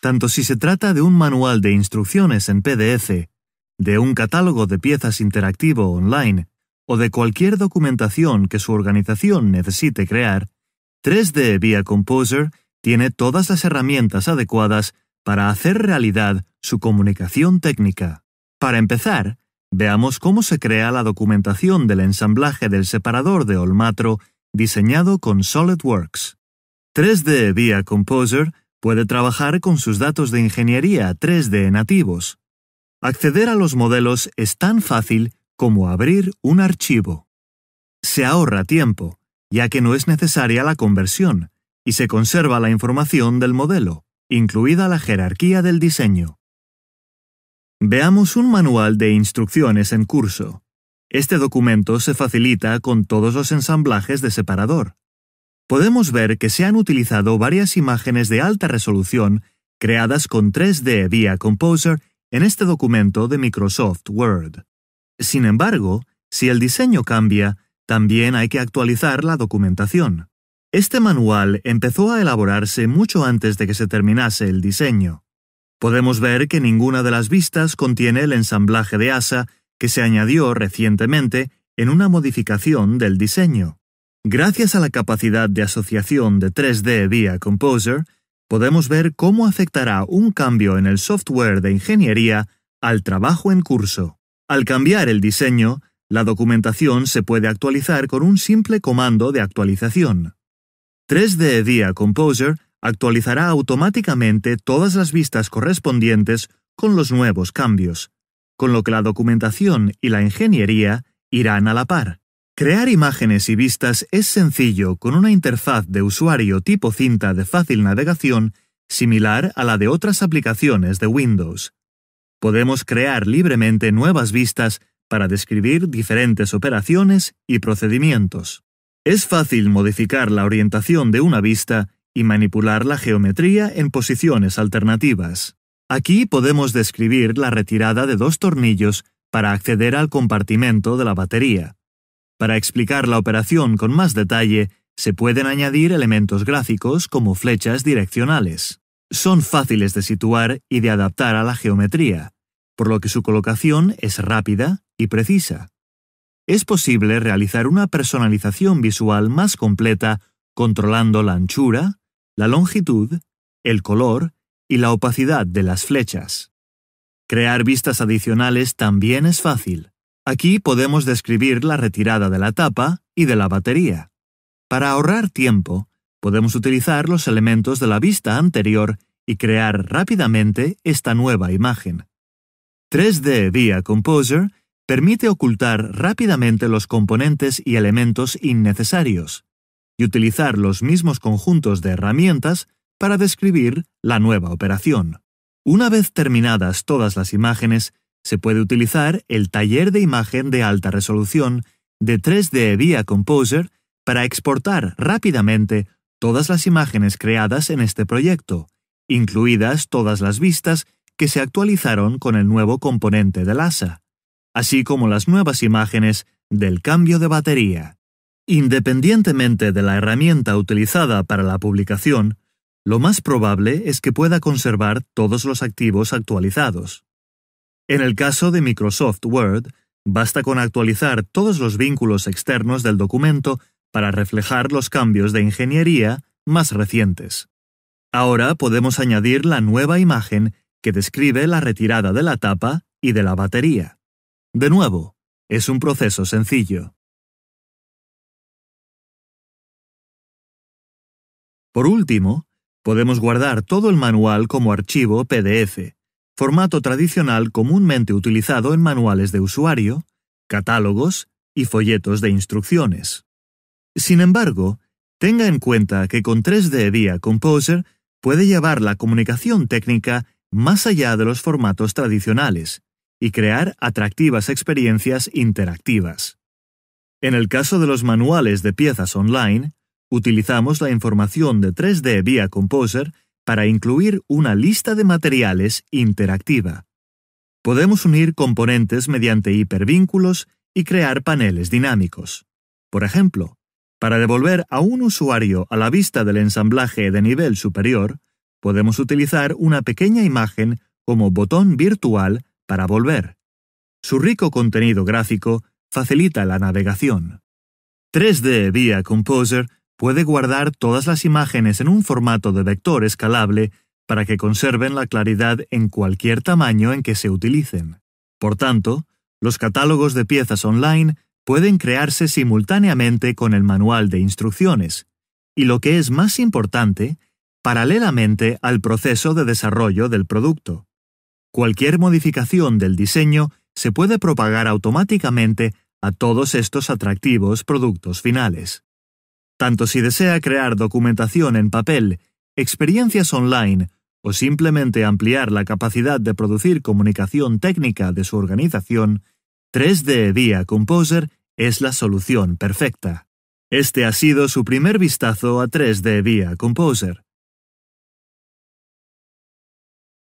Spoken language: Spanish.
tanto si se trata de un manual de instrucciones en PDF, de un catálogo de piezas interactivo online o de cualquier documentación que su organización necesite crear, 3D Via Composer tiene todas las herramientas adecuadas para hacer realidad su comunicación técnica. Para empezar, veamos cómo se crea la documentación del ensamblaje del separador de Olmatro diseñado con SolidWorks. 3D Via Composer Puede trabajar con sus datos de ingeniería 3D nativos. Acceder a los modelos es tan fácil como abrir un archivo. Se ahorra tiempo, ya que no es necesaria la conversión, y se conserva la información del modelo, incluida la jerarquía del diseño. Veamos un manual de instrucciones en curso. Este documento se facilita con todos los ensamblajes de separador, podemos ver que se han utilizado varias imágenes de alta resolución creadas con 3D vía Composer en este documento de Microsoft Word. Sin embargo, si el diseño cambia, también hay que actualizar la documentación. Este manual empezó a elaborarse mucho antes de que se terminase el diseño. Podemos ver que ninguna de las vistas contiene el ensamblaje de asa que se añadió recientemente en una modificación del diseño. Gracias a la capacidad de asociación de 3D via Composer, podemos ver cómo afectará un cambio en el software de ingeniería al trabajo en curso. Al cambiar el diseño, la documentación se puede actualizar con un simple comando de actualización. 3D Via Composer actualizará automáticamente todas las vistas correspondientes con los nuevos cambios, con lo que la documentación y la ingeniería irán a la par. Crear imágenes y vistas es sencillo con una interfaz de usuario tipo cinta de fácil navegación similar a la de otras aplicaciones de Windows. Podemos crear libremente nuevas vistas para describir diferentes operaciones y procedimientos. Es fácil modificar la orientación de una vista y manipular la geometría en posiciones alternativas. Aquí podemos describir la retirada de dos tornillos para acceder al compartimento de la batería. Para explicar la operación con más detalle, se pueden añadir elementos gráficos como flechas direccionales. Son fáciles de situar y de adaptar a la geometría, por lo que su colocación es rápida y precisa. Es posible realizar una personalización visual más completa controlando la anchura, la longitud, el color y la opacidad de las flechas. Crear vistas adicionales también es fácil. Aquí podemos describir la retirada de la tapa y de la batería. Para ahorrar tiempo, podemos utilizar los elementos de la vista anterior y crear rápidamente esta nueva imagen. 3D VIA Composer permite ocultar rápidamente los componentes y elementos innecesarios y utilizar los mismos conjuntos de herramientas para describir la nueva operación. Una vez terminadas todas las imágenes, se puede utilizar el taller de imagen de alta resolución de 3D Via Composer para exportar rápidamente todas las imágenes creadas en este proyecto, incluidas todas las vistas que se actualizaron con el nuevo componente del ASA, así como las nuevas imágenes del cambio de batería. Independientemente de la herramienta utilizada para la publicación, lo más probable es que pueda conservar todos los activos actualizados. En el caso de Microsoft Word, basta con actualizar todos los vínculos externos del documento para reflejar los cambios de ingeniería más recientes. Ahora podemos añadir la nueva imagen que describe la retirada de la tapa y de la batería. De nuevo, es un proceso sencillo. Por último, podemos guardar todo el manual como archivo PDF formato tradicional comúnmente utilizado en manuales de usuario, catálogos y folletos de instrucciones. Sin embargo, tenga en cuenta que con 3D Via Composer puede llevar la comunicación técnica más allá de los formatos tradicionales y crear atractivas experiencias interactivas. En el caso de los manuales de piezas online, utilizamos la información de 3D Via Composer para incluir una lista de materiales interactiva. Podemos unir componentes mediante hipervínculos y crear paneles dinámicos. Por ejemplo, para devolver a un usuario a la vista del ensamblaje de nivel superior, podemos utilizar una pequeña imagen como botón virtual para volver. Su rico contenido gráfico facilita la navegación. 3D Via Composer puede guardar todas las imágenes en un formato de vector escalable para que conserven la claridad en cualquier tamaño en que se utilicen. Por tanto, los catálogos de piezas online pueden crearse simultáneamente con el manual de instrucciones, y lo que es más importante, paralelamente al proceso de desarrollo del producto. Cualquier modificación del diseño se puede propagar automáticamente a todos estos atractivos productos finales. Tanto si desea crear documentación en papel, experiencias online o simplemente ampliar la capacidad de producir comunicación técnica de su organización, 3D via Composer es la solución perfecta. Este ha sido su primer vistazo a 3D via Composer.